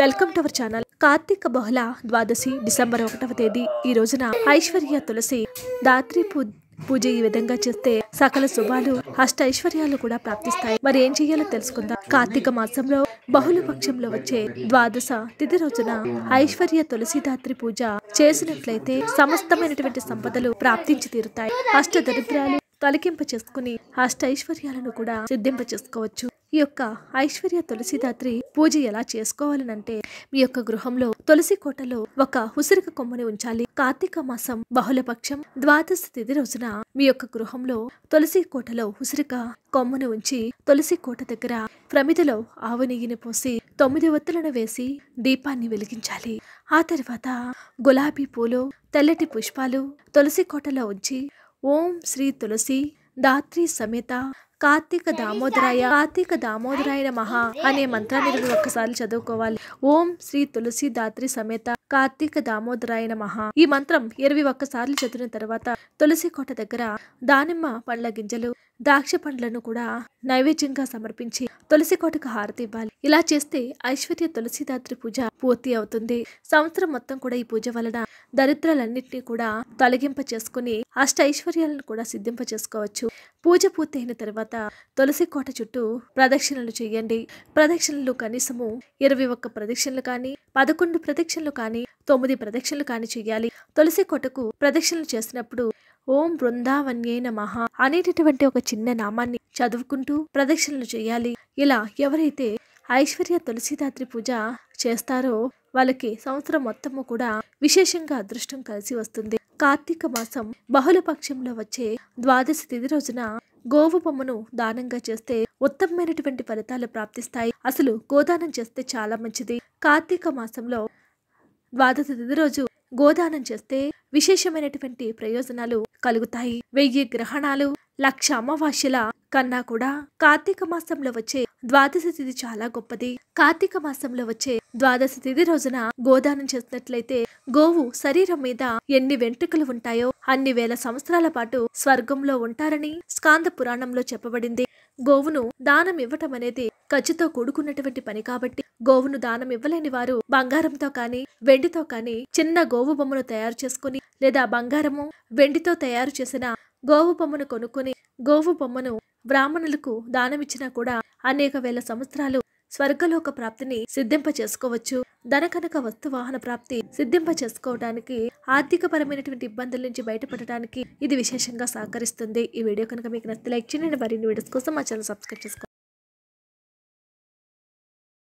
welcome to our channel కార్తీక బహుళ ద్వాదశి డిసెంబర్ ఒకటవ తేదీ ఈ రోజున ఐశ్వర్య తులసి దాత్రి పూజ ఈ విధంగా చేస్తే సకల శుభాలు అష్ట ఐశ్వర్యాలు కూడా ప్రాప్తిస్తాయి మరి ఏం చెయ్యాలో తెలుసుకుందాం కార్తీక మాసంలో బహుళ పక్షంలో వచ్చే ద్వాదశ తిథి రోజున ఐశ్వర్య తులసిదాత్రి పూజ చేసినట్లయితే సమస్తమైనటువంటి సంపదలు ప్రాప్తించి తీరుతాయి అష్ట దరిద్రాలు తొలగింప చేసుకుని అష్ట ఐశ్వర్యాలను కూడా సిద్ధింప చేసుకోవచ్చు ఈ యొక్క ఐశ్వర్య తులసిదాత్రి పూజ ఎలా చేసుకోవాలనంటే మీ యొక్క గృహంలో తులసి కోటలో ఒక ఉసిరిక కొమ్మని ఉంచాలి కార్తీక మాసం బహుళపక్షం ద్వాదశ తిథి రోజున మీ యొక్క గృహంలో తులసి కోటలో ఉసిరిక కొమ్మను ఉంచి తులసి కోట దగ్గర ప్రమిదలో ఆవు నెయ్యిని పోసి తొమ్మిది ఒత్తులను వేసి దీపాన్ని వెలిగించాలి ఆ తర్వాత గులాబీ పూలు తెల్లటి పుష్పాలు తులసి కోటలో ఉంచి ఓం శ్రీ తులసి దాత్రి సమేత కార్తీక దామోదరాయ కార్తీక దామోదరాయ మహా అనే మంత్రాన్ని మీరు ఒక్కసారి చదువుకోవాలి ఓం శ్రీ తులసి దాత్రి సమేత కార్తీక దామోదరాయ మహా ఈ మంత్రం ఇరవై ఒక్కసార్లు చదివిన తర్వాత తులసి కోట దగ్గర దానిమ్మ పండ్ల గింజలు ద్రాక్ష పండ్లను కూడా నైవేద్యంగా సమర్పించి తులసి కోటకు హారతి ఇవ్వాలి ఇలా చేస్తే ఐశ్వర్య తులసిదాత్రి పూజ పూర్తి అవుతుంది సంవత్సరం మొత్తం కూడా ఈ పూజ వలన దరిద్రాలన్నింటినీ కూడా తొలగింప చేసుకుని అష్ట ఐశ్వర్యాలను కూడా సిద్ధింప చేసుకోవచ్చు పూజ పూర్తి అయిన తర్వాత తులసి కోట చుట్టూ ప్రదక్షిణలు చేయండి ప్రదక్షిణలు కనీసము ఇరవై ఒక్క ప్రదక్షిణలు కానీ పదకొండు ప్రదక్షిణలు కానీ తొమ్మిది ప్రదక్షిణలు కానీ చేయాలి తులసి కోటకు ప్రదక్షిణలు చేసినప్పుడు ఓం బృందావన్యే నమ అనేటటువంటి ఒక చిన్న నామాన్ని చదువుకుంటూ ప్రదక్షిణలు చేయాలి ఇలా ఎవరైతే ఐశ్వర్య తులసిదాత్రి పూజ చేస్తారో వాళ్ళకి సంవత్సరం మొత్తము కూడా విశేషంగా అదృష్టం కలిసి వస్తుంది కార్తీక మాసం బహుళ పక్షంలో వచ్చే ద్వాదశి తిది రోజున గోవు బొమ్మను దానంగా చేస్తే ఉత్తమమైనటువంటి ఫలితాలు ప్రాప్తిస్తాయి అసలు గోదానం చేస్తే చాలా మంచిది కార్తీక మాసంలో ద్వాదశి తిది రోజు గోదానం చేస్తే విశేషమైనటువంటి ప్రయోజనాలు కలుగుతాయి వెయ్యి గ్రహణాలు లక్ష అమావాస్యల కన్నా కూడా కార్తీక మాసంలో వచ్చే ద్వాదశ తిథి చాలా గొప్పది కార్తీక మాసంలో వచ్చే ద్వాదశ తిథి రోజున గోదానం చేసినట్లయితే గోవు శరీరం మీద ఎన్ని వెంట్రుకలు ఉంటాయో అన్ని వేల సంవత్సరాల పాటు స్వర్గంలో ఉంటారని స్కాంద పురాణంలో చెప్పబడింది గోవును దానం ఇవ్వటం అనేది ఖర్చుతో కూడుకున్నటువంటి పని కాబట్టి గోవును దానం ఇవ్వలేని వారు బంగారంతో కానీ వెండితో కాని చిన్న గోవు బొమ్మను తయారు చేసుకుని లేదా బంగారము వెండితో తయారు చేసిన గోవు బొమ్మను కొనుక్కుని గోవు బొమ్మను బ్రాహ్మణులకు దానమిచ్చినా కూడా అనేక వేల సంవత్సరాలు స్వర్గలోక ప్రాప్తిని సిద్ధింప చేసుకోవచ్చు ధనకనక వస్తు వాహన ప్రాప్తి సిద్ధింప చేసుకోవడానికి పరమైనటువంటి ఇబ్బందుల నుంచి బయటపడటానికి ఇది విశేషంగా సహకరిస్తుంది ఈ వీడియో కనుక మీకు నచ్చితే లైక్ చేయండి మరిన్ని వీడియోస్ కోసం మా ఛానల్ సబ్స్క్రైబ్ చేసుకోండి